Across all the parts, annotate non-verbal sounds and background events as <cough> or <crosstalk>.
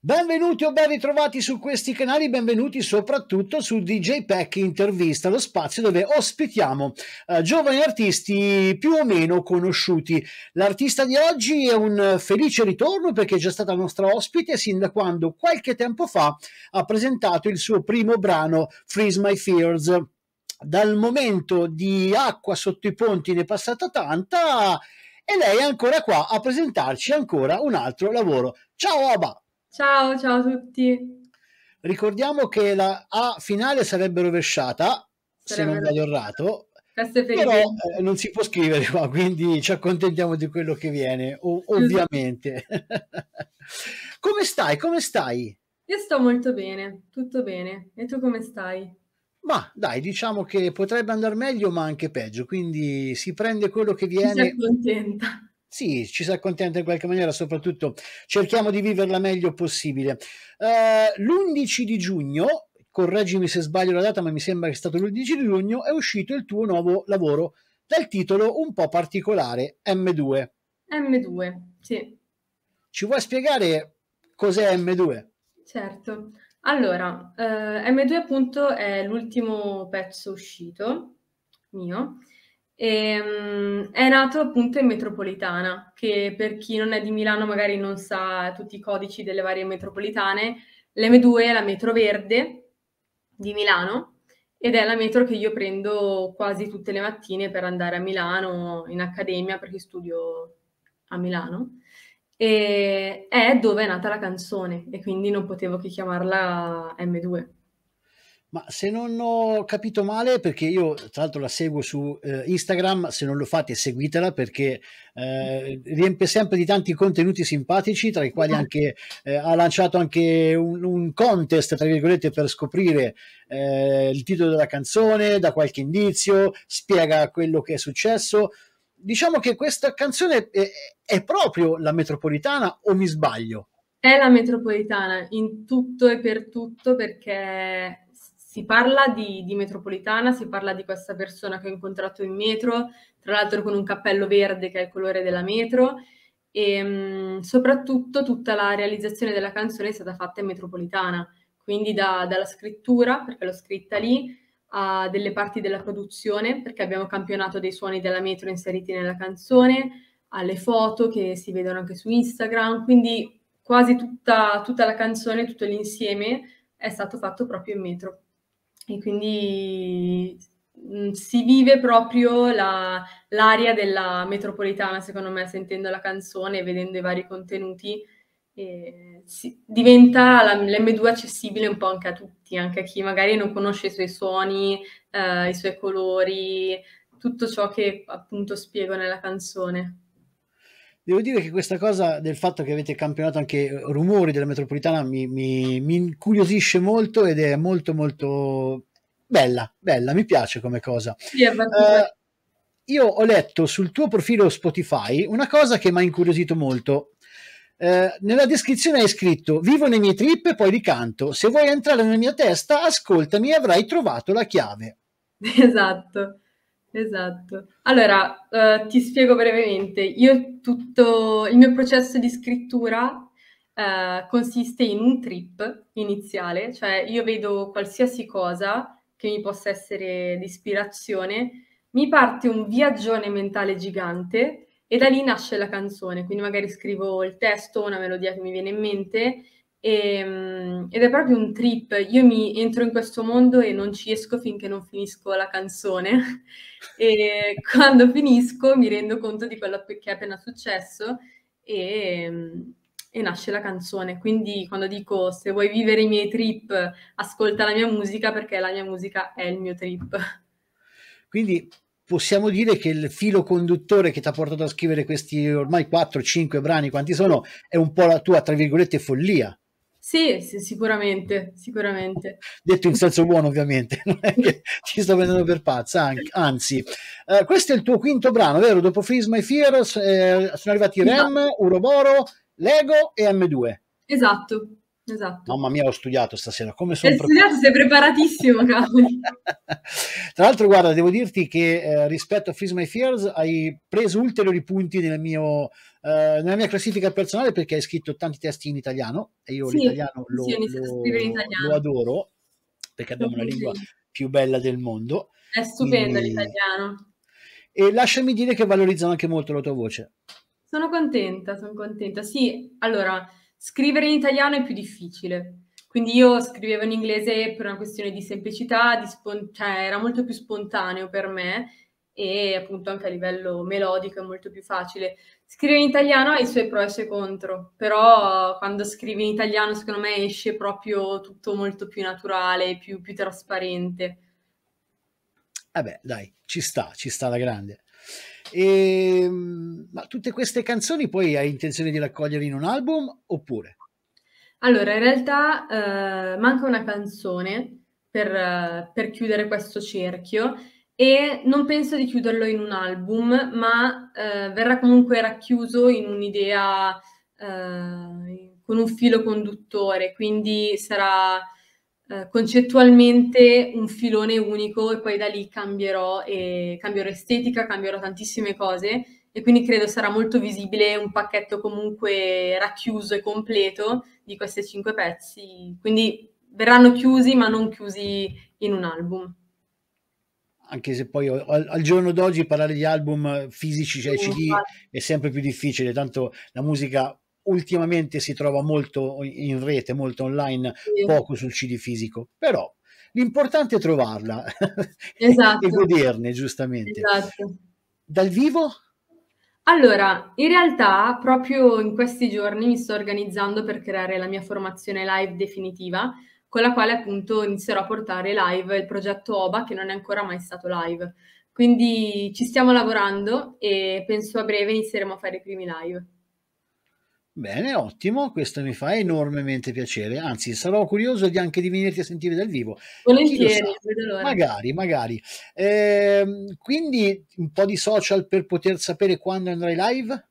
Benvenuti o ben ritrovati su questi canali, benvenuti soprattutto su DJ Pack Intervista, lo spazio dove ospitiamo eh, giovani artisti più o meno conosciuti. L'artista di oggi è un felice ritorno perché è già stata nostra ospite sin da quando qualche tempo fa ha presentato il suo primo brano Freeze My Fears. Dal momento di acqua sotto i ponti ne è passata tanta e lei è ancora qua a presentarci ancora un altro lavoro. Ciao Aba! Ciao, ciao a tutti. Ricordiamo che la A finale sarebbe rovesciata, sarebbe... se non vado errato, però eh, non si può scrivere qua, quindi ci accontentiamo di quello che viene, ov- ovviamente. <laughs> come stai? Come stai? Io sto molto bene, tutto bene. E tu come stai? Ma dai, diciamo che potrebbe andare meglio, ma anche peggio, quindi si prende quello che viene. Si contenta sì, ci si accontenta in qualche maniera, soprattutto cerchiamo di viverla meglio possibile. Uh, eh, l'11 di giugno, correggimi se sbaglio la data, ma mi sembra che sia stato l'11 di giugno, è uscito il tuo nuovo lavoro dal titolo un po' particolare M2. M2, sì. Ci vuoi spiegare cos'è M2? Certo. Allora, eh, M2 appunto è l'ultimo pezzo uscito mio e, ehm, è nato appunto in metropolitana, che per chi non è di Milano magari non sa tutti i codici delle varie metropolitane, l'M2 è la metro verde di Milano ed è la metro che io prendo quasi tutte le mattine per andare a Milano in accademia perché studio a Milano. E è dove è nata la canzone e quindi non potevo che chiamarla M2. Ma se non ho capito male, perché io tra l'altro la seguo su eh, Instagram, se non lo fate seguitela perché eh, riempie sempre di tanti contenuti simpatici, tra i quali ah. anche, eh, ha lanciato anche un, un, contest, tra virgolette, per scoprire eh, il titolo della canzone, da qualche indizio, spiega quello che è successo. Diciamo che questa canzone è, è proprio la metropolitana o mi sbaglio? È la metropolitana in tutto e per tutto perché si parla di, di, metropolitana, si parla di questa persona che ho incontrato in metro, tra l'altro con un cappello verde che è il colore della metro e ehm, mh, soprattutto tutta la realizzazione della canzone è stata fatta in metropolitana, quindi da, dalla scrittura, perché l'ho scritta lì, a delle parti della produzione, perché abbiamo campionato dei suoni della metro inseriti nella canzone, alle foto che si vedono anche su Instagram, quindi quasi tutta, tutta la canzone, tutto l'insieme è stato fatto proprio in metro e quindi si vive proprio la, l'aria della metropolitana, secondo me, sentendo la canzone, e vedendo i vari contenuti, eh, si, diventa la, l'M2 accessibile un po' anche a tutti, anche a chi magari non conosce i suoi suoni, eh, i suoi colori, tutto ciò che appunto spiego nella canzone. Devo dire che questa cosa del fatto che avete campionato anche rumori della metropolitana mi, mi, mi incuriosisce molto ed è molto molto bella, bella, mi piace come cosa. Sì, uh, io ho letto sul tuo profilo Spotify una cosa che mi ha incuriosito molto. Uh, nella descrizione hai scritto vivo le mie trip e poi ricanto se vuoi entrare nella mia testa ascoltami e avrai trovato la chiave <laughs> esatto Esatto. Allora, eh, ti spiego brevemente. Io tutto il mio processo di scrittura eh, consiste in un trip iniziale, cioè io vedo qualsiasi cosa che mi possa essere di ispirazione, mi parte un viaggione mentale gigante e da lì nasce la canzone. Quindi magari scrivo il testo, una melodia che mi viene in mente e, ehm, ed è proprio un trip. Io mi entro in questo mondo e non ci esco finché non finisco la canzone. <laughs> e quando finisco mi rendo conto di quello che è appena successo e, e nasce la canzone. Quindi quando dico se vuoi vivere i miei trip, ascolta la mia musica perché la mia musica è il mio trip. Quindi possiamo dire che il filo conduttore che ti ha portato a scrivere questi ormai 4-5 brani, quanti sono, è un po' la tua, tra virgolette, follia. Sì, sì, sicuramente, sicuramente. Detto in senso buono, ovviamente, <laughs> non è che ci sto prendendo per pazza, anche, anzi. Eh, questo è il tuo quinto brano, vero? Dopo Frisma e Fear eh, sono arrivati REM, Uroboro, Lego e M2. Esatto. Esatto. Mamma mia, ho studiato stasera. Come sono preparato? studiato, sei preparatissimo, cavoli. <laughs> Tra l'altro, guarda, devo dirti che eh, rispetto a Freeze My Fears hai preso ulteriori punti nel mio, eh, nella mia classifica personale perché hai scritto tanti testi in italiano e io sì, l'italiano lo, sì, lo, italiano. lo, adoro perché abbiamo la lingua più bella del mondo. È stupendo e... l'italiano. E lasciami dire che valorizzano anche molto la tua voce. Sono contenta, sono contenta. Sì, allora Scrivere in italiano è più difficile. Quindi io scrivevo in inglese per una questione di semplicità, di spon- cioè era molto più spontaneo per me e appunto anche a livello melodico è molto più facile. Scrivere in italiano ha i suoi pro e i suoi contro, però quando scrivi in italiano secondo me esce proprio tutto molto più naturale, più, più trasparente. Vabbè, eh dai, ci sta, ci sta la grande. E, ehm, ma tutte queste canzoni poi hai intenzione di raccogliere in un album oppure? Allora, in realtà eh, manca una canzone per, eh, per, chiudere questo cerchio e non penso di chiuderlo in un album, ma eh, verrà comunque racchiuso in un'idea eh, con un filo conduttore, quindi sarà eh, concettualmente un filone unico e poi da lì cambierò, e, cambierò estetica, cambierò tantissime cose e quindi credo sarà molto visibile un pacchetto comunque racchiuso e completo di questi cinque pezzi. Quindi verranno chiusi ma non chiusi in un album anche se poi al, giorno d'oggi parlare di album fisici, cioè CD, è sempre più difficile, tanto la musica ultimamente si trova molto in rete, molto online, sì. poco sul CD fisico, però l'importante è trovarla <laughs> esatto. e goderne giustamente. Esatto. Dal vivo? Allora, in realtà proprio in questi giorni mi sto organizzando per creare la mia formazione live definitiva, con la quale appunto inizierò a portare live il progetto OBA che non è ancora mai stato live. Quindi ci stiamo lavorando e penso a breve inizieremo a fare i primi live. Bene, ottimo, questo mi fa enormemente piacere, anzi sarò curioso di anche di venirti a sentire dal vivo. Volentieri, magari, magari. Eh, quindi un po' di social per poter sapere quando andrai live,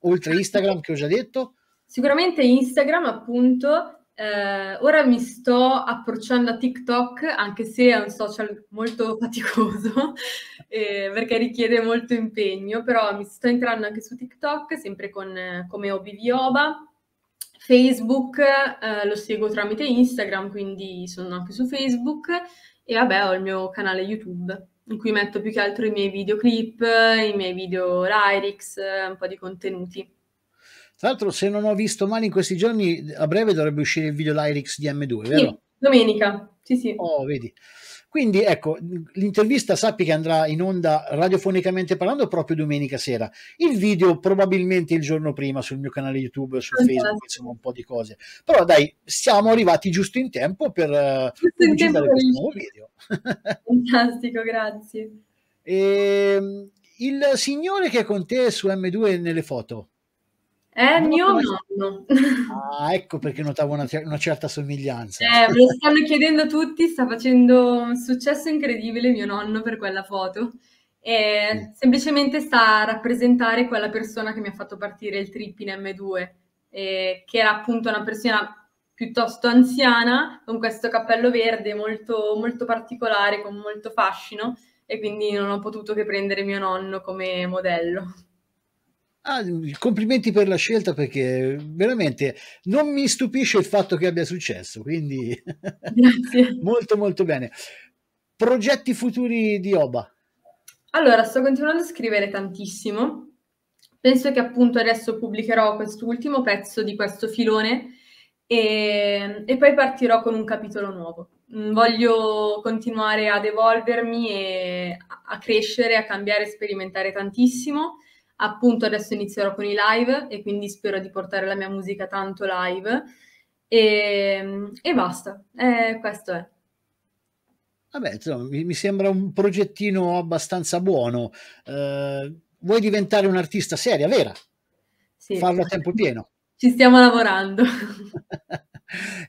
oltre Instagram che ho già detto. Sicuramente Instagram appunto, eh, ora mi sto approcciando a TikTok, anche se è un social molto <laughs> faticoso, eh, perché richiede molto impegno, però mi sto entrando anche su TikTok, sempre con, eh, come Obi Vioba. Facebook lo seguo tramite Instagram, quindi sono anche su Facebook e vabbè ho il mio canale YouTube in cui metto più che altro i miei videoclip, i miei video lyrics, eh, un po' di contenuti. Tra l'altro, se non ho visto male in questi giorni, a breve dovrebbe uscire il video Lyrix di M2, sì, vero? Domenica, sì, sì. Oh, vedi. Quindi ecco, l'intervista sappi che andrà in onda radiofonicamente parlando proprio domenica sera. Il video probabilmente il giorno prima sul mio canale YouTube, su Facebook, insomma un po' di cose. Però dai, siamo arrivati giusto in tempo per uh, eh, presentare questo nuovo video. <laughs> Fantastico, grazie. E, ehm, il signore che è con te su M2 nelle foto, eh, mio nonno. Ah, ecco perché notavo una, una certa somiglianza. Eh, me lo stanno chiedendo tutti, sta facendo un successo incredibile mio nonno per quella foto. E sì. semplicemente sta a rappresentare quella persona che mi ha fatto partire il trip in M2, eh, che era appunto una persona piuttosto anziana, con questo cappello verde molto, molto particolare, con molto fascino, e quindi non ho potuto che prendere mio nonno come modello. Ah, complimenti per la scelta perché veramente non mi stupisce il fatto che abbia successo, quindi <laughs> molto molto bene. Progetti futuri di Oba? Allora, sto continuando a scrivere tantissimo. Penso che appunto adesso pubblicherò quest'ultimo pezzo di questo filone e, e poi partirò con un capitolo nuovo. Mm, voglio continuare ad evolvermi e a crescere, a cambiare, a sperimentare tantissimo appunto adesso inizierò con i live e quindi spero di portare la mia musica tanto live e, ehm, e basta, eh, questo è. Vabbè, insomma, mi, sembra un progettino abbastanza buono. Eh, vuoi diventare un'artista seria, vera? Sì. Farlo a tempo pieno. Ci stiamo lavorando. <laughs>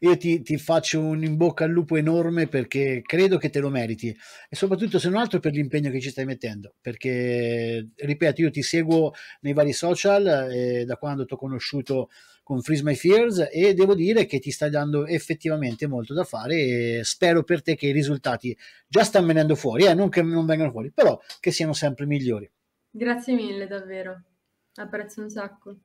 Io ti, ti, faccio un in bocca al lupo enorme perché credo che te lo meriti e soprattutto se non altro per l'impegno che ci stai mettendo perché ripeto io ti seguo nei vari social eh, da quando ti ho conosciuto con Freeze My Fears e devo dire che ti stai dando effettivamente molto da fare e spero per te che i risultati già stanno venendo fuori, eh, non che non vengano fuori, però che siano sempre migliori. Grazie mille davvero, apprezzo un sacco.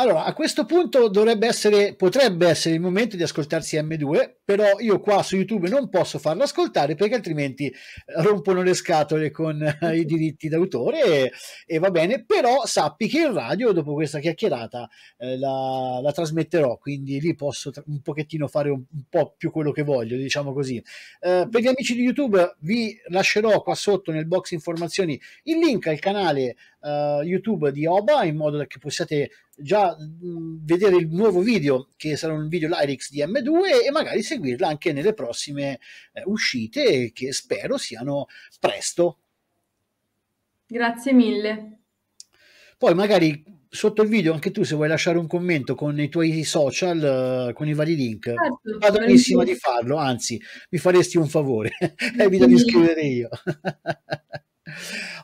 Allora, a questo punto dovrebbe essere, potrebbe essere il momento di ascoltarsi M2, però io qua su YouTube non posso farlo ascoltare perché altrimenti rompono le scatole con <laughs> i diritti d'autore e, e va bene, però sappi che in radio dopo questa chiacchierata eh, la, la, trasmetterò, quindi lì posso tra- un pochettino fare un, un, po' più quello che voglio, diciamo così. Eh, per gli amici di YouTube vi lascerò qua sotto nel box informazioni il link al canale eh, YouTube di Oba in modo che possiate già mh, mm, vedere il nuovo video che sarà un video Lyrix di M2 e magari seguirla anche nelle prossime eh, uscite che spero siano presto. Grazie mille. Poi magari sotto il video anche tu se vuoi lasciare un commento con i tuoi social, eh, con i vari link, certo, benissimo di farlo, anzi mi faresti un favore, evita di scrivere io. <laughs>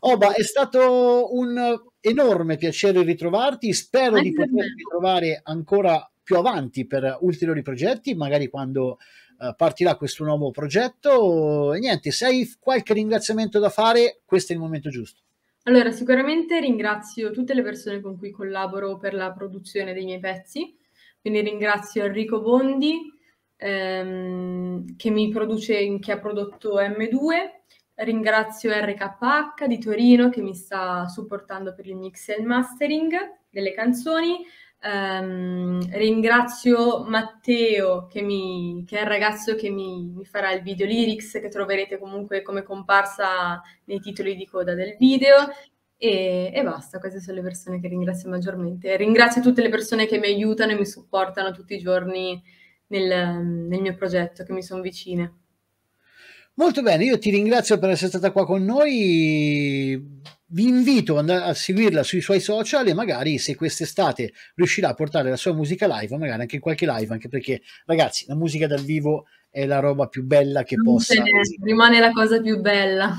Oba, è stato un enorme piacere ritrovarti, spero Anche di poterti ritrovare ancora più avanti per ulteriori progetti, magari quando eh, partirà questo nuovo progetto. E niente, se hai qualche ringraziamento da fare, questo è il momento giusto. Allora, sicuramente ringrazio tutte le persone con cui collaboro per la produzione dei miei pezzi, quindi ringrazio Enrico Bondi ehm, che, produce, che ha prodotto M2, Ringrazio RKH di Torino che mi sta supportando per il mix e il mastering delle canzoni. Um, ringrazio Matteo che, mi, che, è il ragazzo che mi, mi, farà il video lyrics che troverete comunque come comparsa nei titoli di coda del video e, e basta, queste sono le persone che ringrazio maggiormente. Ringrazio tutte le persone che mi aiutano e mi supportano tutti i giorni nel, nel mio progetto, che mi sono vicine. Molto bene, io ti ringrazio per essere stata qua con noi. Vi invito ad a seguirla sui suoi social e magari se quest'estate riuscirà a portare la sua musica live, magari anche in qualche live, anche perché ragazzi, la musica dal vivo è la roba più bella che non possa. Rimane la cosa più bella.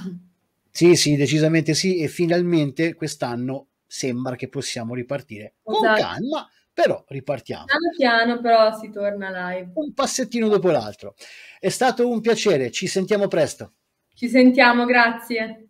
Sì, sì, decisamente sì e finalmente quest'anno sembra che possiamo ripartire esatto. con calma però ripartiamo. Piano piano però si torna live. Un passettino dopo l'altro. È stato un piacere, ci sentiamo presto. Ci sentiamo, grazie.